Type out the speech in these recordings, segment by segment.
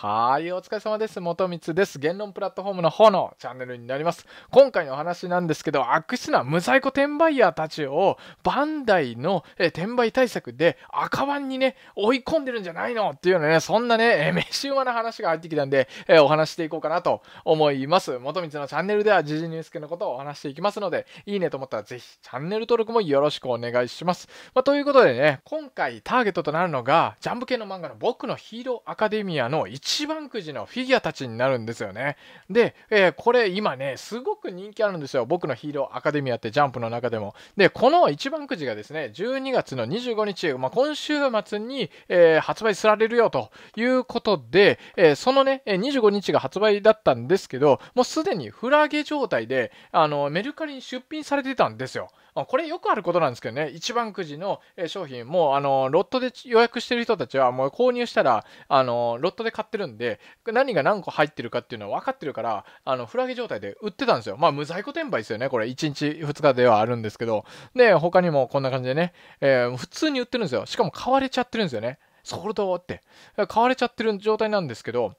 はい、お疲れ様です。元光です。言論プラットフォームの方のチャンネルになります。今回のお話なんですけど、悪質な無在庫転売ヤーたちをバンダイの転売対策で赤番にね、追い込んでるんじゃないのっていうようなね、そんなね、飯馬な話が入ってきたんで、えお話していこうかなと思います。元光のチャンネルでは時事ニュース系のことをお話していきますので、いいねと思ったらぜひチャンネル登録もよろしくお願いします。まあ、ということでね、今回ターゲットとなるのが、ジャンプ系の漫画の僕のヒーローアカデミアの1一番くじのフィギュアたちになるんですよね。で、えー、これ今ね、すごく人気あるんですよ。僕のヒーローアカデミアってジャンプの中でも。で、この一番くじがですね、12月の25日、まあ、今週末に、えー、発売されるよということで、えー、そのね、25日が発売だったんですけど、もうすでにフラゲ状態で、あの、メルカリに出品されてたんですよ。これよくあることなんですけどね、一番くじの商品、もうあの、ロットで予約してる人たちは、もう購入したら、あの、ロットで買ってるるんで、何が何個入ってるかっていうのは分かってるから、あの、フラゲ状態で売ってたんですよ。まあ、無在庫転売ですよね。これ、1日2日ではあるんですけど。で、他にもこんな感じでね、えー、普通に売ってるんですよ。しかも買われちゃってるんですよね。ソールドって。買われちゃってる状態なんですけど、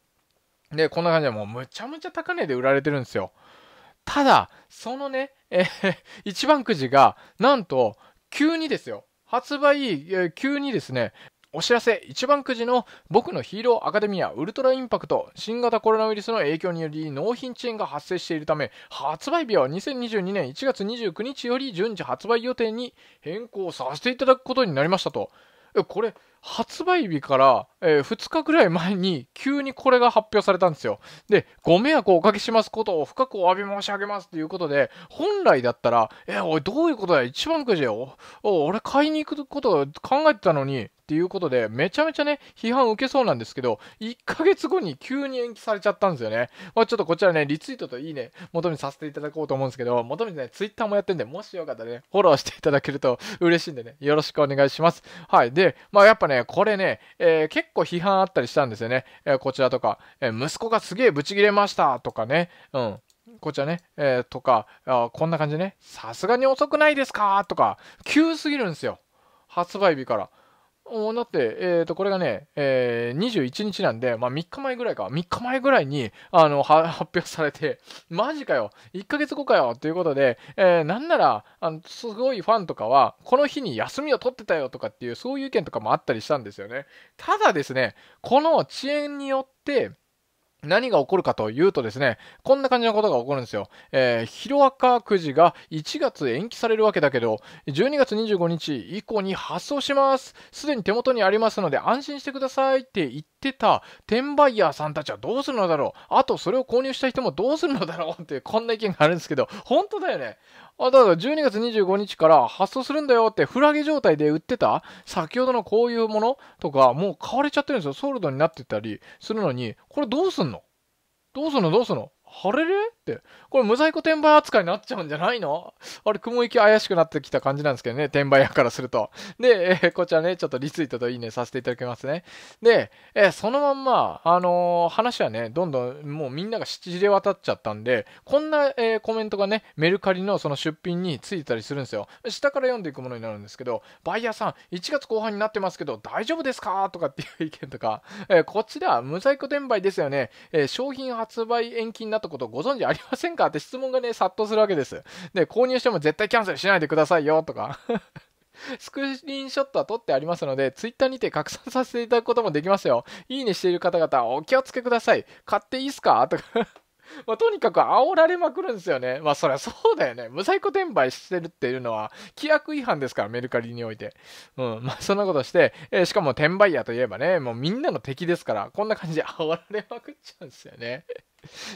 で、こんな感じでもうむちゃむちゃ高値で売られてるんですよ。ただ、そのね、えー、一番くじが、なんと、急にですよ。発売、えー、急にですね、お知らせ一番くじの僕のヒーローアカデミアウルトラインパクト新型コロナウイルスの影響により納品遅延が発生しているため発売日は2022年1月29日より順次発売予定に変更させていただくことになりましたとこれ発売日から、えー、2日ぐらい前に急にこれが発表されたんですよ。で、ご迷惑をおかけしますことを深くお詫び申し上げますということで、本来だったら、えー、おい、どういうことだよ、一番くじよ。お俺買いに行くこと考えてたのに、っていうことで、めちゃめちゃね、批判受けそうなんですけど、1ヶ月後に急に延期されちゃったんですよね。まあ、ちょっとこちらね、リツイートといいね、求めさせていただこうと思うんですけど、求めてね、ツイッターもやってんで、もしよかったらね、フォローしていただけると嬉しいんでね、よろしくお願いします。はい。で、まあやっぱね、これね、えー、結構批判あったりしたんですよね。えー、こちらとか、えー、息子がすげえブチ切れましたとかね、うん。こちらね、えとかあ、こんな感じね、さすがに遅くないですかとか、急すぎるんですよ。発売日から。だって、えっ、ー、と、これがね、えー、21日なんで、まあ、3日前ぐらいか、3日前ぐらいに、あの、発表されて、マジかよ、1ヶ月後かよ、ということで、えー、なんなら、あの、すごいファンとかは、この日に休みを取ってたよとかっていう、そういう意見とかもあったりしたんですよね。ただですね、この遅延によって、何が起こるかというとですね、こんな感じのことが起こるんですよ。えー、ヒロアカくじが1月延期されるわけだけど、12月25日以降に発送します。すでに手元にありますので安心してくださいって言ってた転売ヤーさんたちはどうするのだろうあと、それを購入した人もどうするのだろうってこんな意見があるんですけど、本当だよね。あ、だから12月25日から発送するんだよって、フラゲ状態で売ってた、先ほどのこういうものとか、もう買われちゃってるんですよ。ソールドになってたりするのに、これどうすんのどうすんのどうすんのあれれってこれ無在庫転売扱いになっちゃうんじゃないのあれ雲行き怪しくなってきた感じなんですけどね転売屋からするとで、えー、こちらねちょっとリツイートといいねさせていただきますねで、えー、そのまんまあのー、話はねどんどんもうみんなが知れ渡っちゃったんでこんな、えコメントがねメルカリのその出品についてたりするんですよ下から読んでいくものになるんですけどバイヤーさん1月後半になってますけど大丈夫ですかとかっていう意見とか、えこっちでは無在庫転売ですよね、え商品発売延期になったことをご存知ありませんかって質問がね、殺到するわけです。で、購入しても絶対キャンセルしないでくださいよとか スクリーンショットは撮ってありますので、Twitter にて拡散させていただくこともできますよ。いいねしている方々、お気をつけください。買っていいっすかとか まあ、とにかく煽られまくるんですよね。まあ、そりゃそうだよね。無在庫転売してるっていうのは、規約違反ですから、メルカリにおいて。うん。まあ、そんなことして、えー、しかも転売屋といえばね、もうみんなの敵ですから、こんな感じで煽られまくっちゃうんですよね。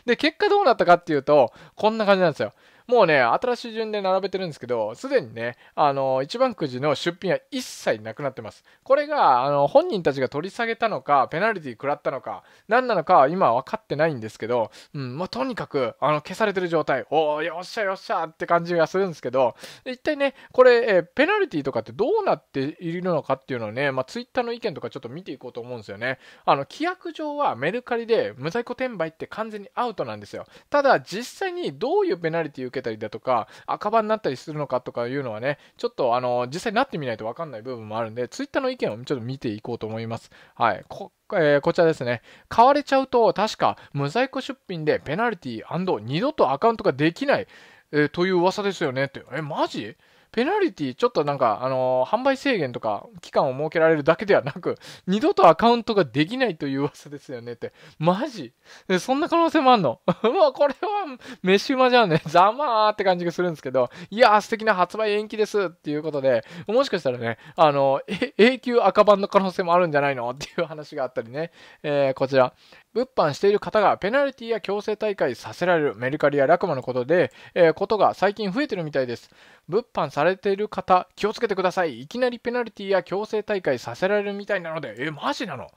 で、結果どうなったかっていうと、こんな感じなんですよ。もうね、新しい順で並べてるんですけど、すでにね、あの、一番くじの出品は一切なくなってます。これが、あの、本人たちが取り下げたのか、ペナルティ食らったのか、何なのかは今分かってないんですけど、うん、まあ、とにかく、あの、消されてる状態、おー、よっしゃよっしゃって感じがするんですけど、一体ね、これ、えペナルティとかってどうなっているのかっていうのをね、まあ、ツイッターの意見とかちょっと見ていこうと思うんですよね。あの、規約上はメルカリで無在庫転売って完全にアウトなんですよ。ただ、実際にどういうペナルティ受けたりだとか、赤羽になったりするのかとかいうのはね、ちょっとあの、実際になってみないとわかんない部分もあるんで、Twitter の意見をちょっと見ていこうと思います。はい。こ,、えー、こちらですね。買われちゃうと、確か無在庫出品でペナルティ二度とアカウントができない、えー、という噂ですよねって。え、マジペナルティ、ちょっとなんか、あのー、販売制限とか、期間を設けられるだけではなく、二度とアカウントができないという噂ですよねって。マジそんな可能性もあんのも うこれは、飯馬じゃんね。ざまーって感じがするんですけど、いやー、素敵な発売延期ですっていうことで、もしかしたらね、あのー、永久赤版の可能性もあるんじゃないのっていう話があったりね。えー、こちら。物販している方がペナルティや強制大会させられるメルカリやラクマのことで、えー、ことが最近増えてるみたいです。物販されている方、気をつけてください。いきなりペナルティや強制大会させられるみたいなので、え、マジなの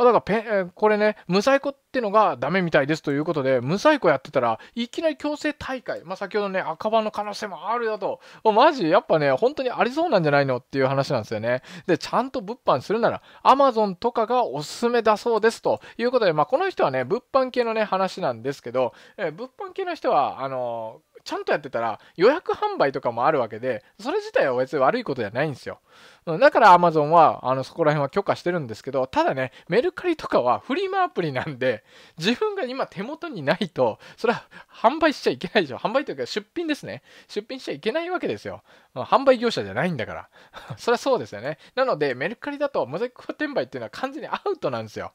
あだからペ、えこれね、無在庫ってのがダメみたいですということで、無在庫やってたら、いきなり強制大会、まあ、先ほどね、赤羽の可能性もあるよと、マジ、やっぱね、本当にありそうなんじゃないのっていう話なんですよね。で、ちゃんと物販するなら、Amazon とかがおすすめだそうですということで、まあ、この人はね、物販系のね、話なんですけど、え物販系の人は、あのーちゃんとやってたら予約販売とかもあるわけで、それ自体は別に悪いことじゃないんですよ。だから Amazon はあのそこら辺は許可してるんですけど、ただね、メルカリとかはフリマアプリなんで、自分が今手元にないと、それは販売しちゃいけないでしょ。販売というか出品ですね。出品しちゃいけないわけですよ。販売業者じゃないんだから。そりゃそうですよね。なので、メルカリだとモザイク転売っていうのは完全にアウトなんですよ。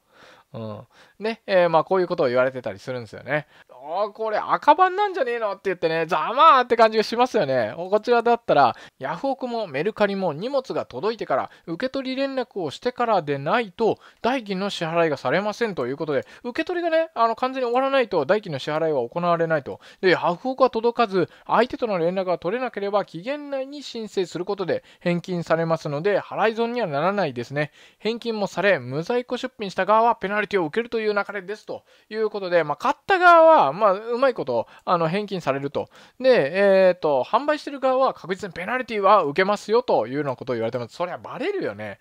うん。ね、えー、まあこういうことを言われてたりするんですよね。あ、これ赤版なんじゃねえのって言ってね、ざまーって感じがしますよね。こちらだったら、ヤフオクもメルカリも荷物が届いてから、受け取り連絡をしてからでないと、代金の支払いがされませんということで、受け取りがね、あの、完全に終わらないと、代金の支払いは行われないと。で、ヤフオクは届かず、相手との連絡が取れなければ、期限内に申請することで返金されますので、払い損にはならないですね。返金もされ、無在庫出品した側はペナルティを受けるという流れですということで、まあ、買った側は、まあ、うまいこと、あの、返金されると。で、えっ、ー、と、販売してる側は確実にペナルティは受けますよというようなことを言われてます。そりゃバレるよね。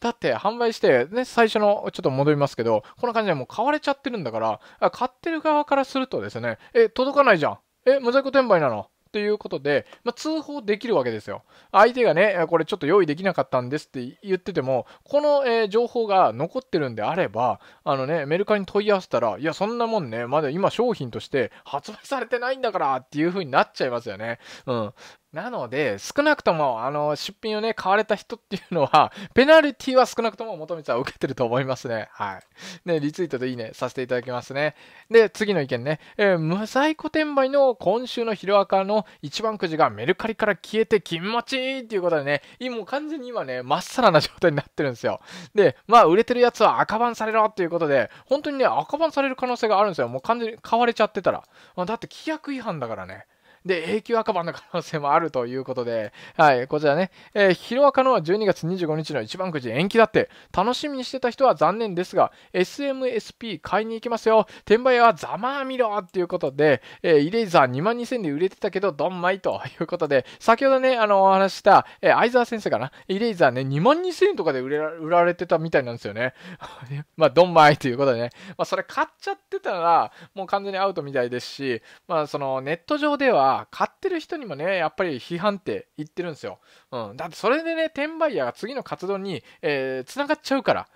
だって販売して、ね、最初の、ちょっと戻りますけど、こんな感じでもう買われちゃってるんだから、買ってる側からするとですね、え、届かないじゃん。え、無在庫転売なのということで、まあ、通報できるわけですよ。相手がね、これちょっと用意できなかったんですって言ってても、この、えー、情報が残ってるんであれば、あのね、メルカリに問い合わせたら、いや、そんなもんね、まだ今商品として発売されてないんだからっていう風になっちゃいますよね。うん。なので、少なくとも、あの、出品をね、買われた人っていうのは、ペナルティは少なくとも元光は受けてると思いますね。はい。ね、リツイートでいいね、させていただきますね。で、次の意見ね。えー、無在庫転売の今週のヒロアカの一番くじがメルカリから消えて気持ちっていうことでね、もう完全に今ね、まっさらな状態になってるんですよ。で、まあ、売れてるやつは赤番されろっていうことで、本当にね、赤番される可能性があるんですよ。もう完全に買われちゃってたら。まあ、だって規約違反だからね。で、永久赤番の可能性もあるということで、はい、こちらね、えー、ヒロアカの12月25日の一番くじ延期だって、楽しみにしてた人は残念ですが、SMSP 買いに行きますよ、転売はざまあみろっていうことで、えー、イレイザー2万2000で売れてたけど、ドンマイということで、先ほどね、あの、お話した、えー、相沢先生かな、イレイザーね、2万2000円とかで売れ売られてたみたいなんですよね。まあ、ドンマイということでね、まあ、それ買っちゃってたら、もう完全にアウトみたいですし、まあ、その、ネット上では、買ってる人にもね、やっぱり批判って言ってるんですよ。うん。だってそれでね、転売ヤーが次の活動に、えー、繋がっちゃうから。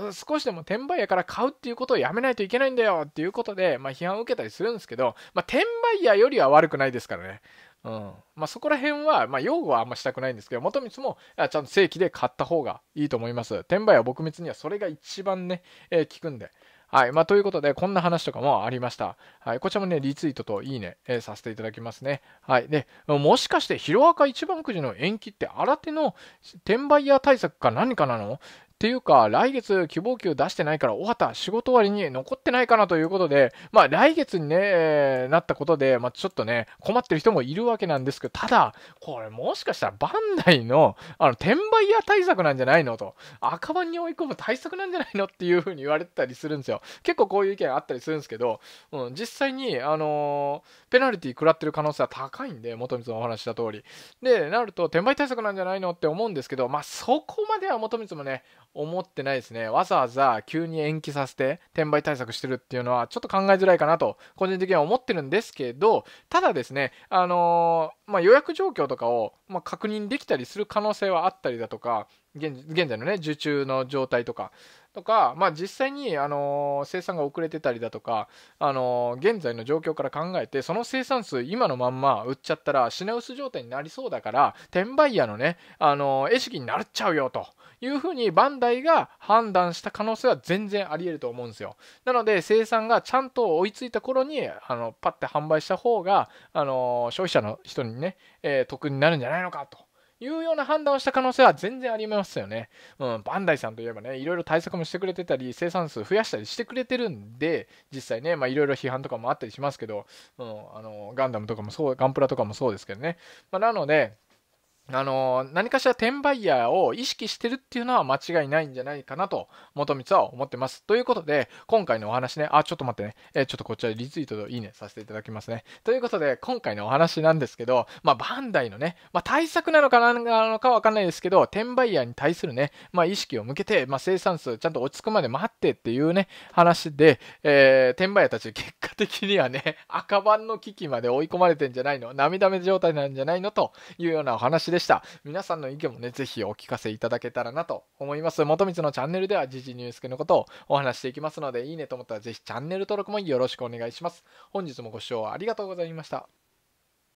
うん、少しでも転売屋から買うっていうことをやめないといけないんだよっていうことで、まあ、批判を受けたりするんですけど、まあ、転売屋よりは悪くないですからね。うんまあ、そこら辺は、まあ、擁はあんましたくないんですけど、元光もちゃんと正規で買った方がいいと思います。転売は撲滅にはそれが一番ね、えー、効くんで。はい。まあ、ということで、こんな話とかもありました。はい。こちらもね、リツイートといいね、えー、させていただきますね。はい。で、もしかして、ヒロアカ一番くじの延期って、新手の転売屋対策か何かなのていうか、来月希望給出してないから、尾た、仕事終わりに残ってないかなということで、まあ来月にね、なったことで、まあちょっとね、困ってる人もいるわけなんですけど、ただ、これもしかしたらバンダイの、あの、転売屋対策なんじゃないのと、赤番に追い込む対策なんじゃないのっていうふうに言われてたりするんですよ。結構こういう意見あったりするんですけど、うん、実際に、あのー、ペナルティ食らってる可能性は高いんで、元光のお話した通り。で、なると、転売対策なんじゃないのって思うんですけど、まあそこまでは元光もね、思ってないですね。わざわざ急に延期させて転売対策してるっていうのはちょっと考えづらいかなと個人的には思ってるんですけど、ただですね、あのー、まあ、予約状況とかを、まあ、確認できたりする可能性はあったりだとか、現現在のね受注の状態とかとか、まあ、実際に、あの生産が遅れてたりだとか、あの現在の状況から考えてその生産数今のまんま売っちゃったら品薄状態になりそうだから転売屋のね、あのー、意識になっちゃうよというふうにバンダイが判断した可能性は全然ありえると思うんですよなので生産がちゃんと追いついた頃にあのパッて販売した方が、あの消費者の人にね、えー、得になるんじゃないのかと。いうような判断をした可能性は全然ありますよね。うん、バンダイさんといえばね、いろいろ対策もしてくれてたり、生産数増やしたりしてくれてるんで、実際ね、まあ、いろいろ批判とかもあったりしますけど、うん、あのガンダムとかもそう、ガンプラとかもそうですけどね。まあ、なので、あの何かしら転売ヤーを意識してるっていうのは間違いないんじゃないかなと、元光は思ってます。ということで、今回のお話ね、あ、ちょっと待ってね、えちょっとこちらリツイートといいねさせていただきますね。ということで、今回のお話なんですけど、まあ、バンダイのね、まあ、対策なのかなのかわかんないですけど、転売ヤーに対するね、まあ、意識を向けて、まあ、生産数ちゃんと落ち着くまで待ってっていうね、話で、えー、転売ヤーたち結果的にはね、赤番の危機まで追い込まれてんじゃないの、涙目状態なんじゃないのというようなお話でした皆さんの意見もねぜひお聞かせいただけたらなと思います元光のチャンネルでは時事ニュース系のことをお話していきますのでいいねと思ったらぜひチャンネル登録もよろしくお願いします本日もご視聴ありがとうございました